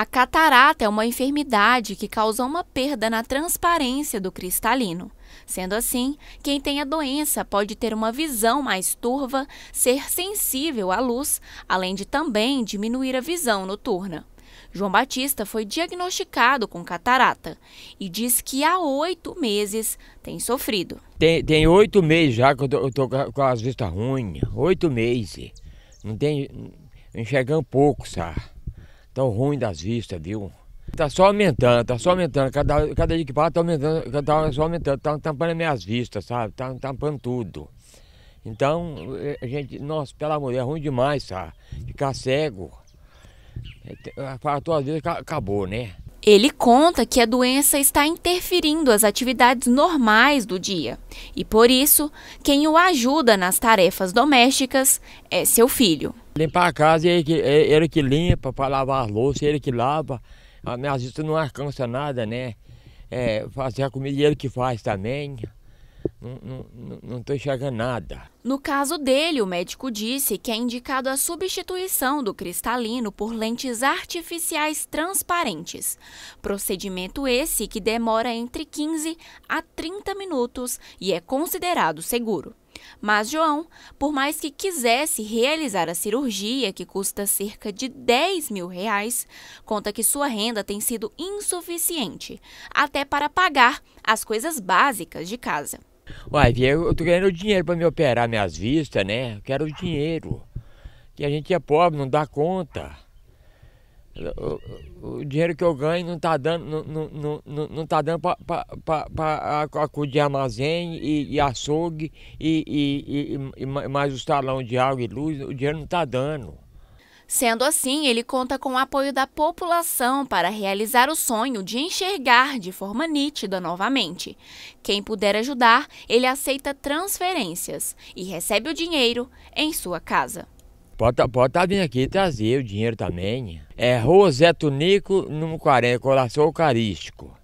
A catarata é uma enfermidade que causa uma perda na transparência do cristalino. Sendo assim, quem tem a doença pode ter uma visão mais turva, ser sensível à luz, além de também diminuir a visão noturna. João Batista foi diagnosticado com catarata e diz que há oito meses tem sofrido. Tem oito meses já que eu tô, com as vistas ruins. Oito meses. Não tem. Enxergando pouco, sabe? Tão ruim das vistas, viu? Tá só aumentando, tá só aumentando. Cada, cada dia que passa tá aumentando, tá, tá só aumentando. Tá tampando as minhas vistas, sabe? Tá tampando tudo. Então, a eh, gente, nossa, pelo amor de Deus, é ruim demais, sabe? Ficar cego. É, ah, fala, às vezes acabou, né? Ele conta que a doença está interferindo as atividades normais do dia e, por isso, quem o ajuda nas tarefas domésticas é seu filho. Limpar a casa, ele que, é, ele que limpa, para lavar as louças, ele que lava. Às ah, vezes não alcança nada, né? É, fazer a comida, ele que faz também não, estou enxergando nada. No caso dele, o médico disse que é indicado a substituição do cristalino por lentes artificiais transparentes. Procedimento esse que demora entre 15 a 30 minutos e é considerado seguro. Mas João, por mais que quisesse realizar a cirurgia, que custa cerca de 10 mil reais, conta que sua renda tem sido insuficiente, até para pagar as coisas básicas de casa. Uai, eu tô querendo dinheiro para me operar minhas vistas, né? Eu quero dinheiro. Que a gente é pobre, não dá conta. O, o dinheiro que eu ganho não tá dando, não, não, não, não tá dando para acudir armazém e, e açougue e, e, e, mais o salão de água e luz, o dinheiro não tá dando. Sendo assim, ele conta com o apoio da população para realizar o sonho de enxergar de forma nítida novamente. Quem puder ajudar, ele aceita transferências e recebe o dinheiro em sua casa. Pode, tá, pode tá vindo aqui trazer o dinheiro também. É Rosé Tunico, número 40, Coração Eucarístico.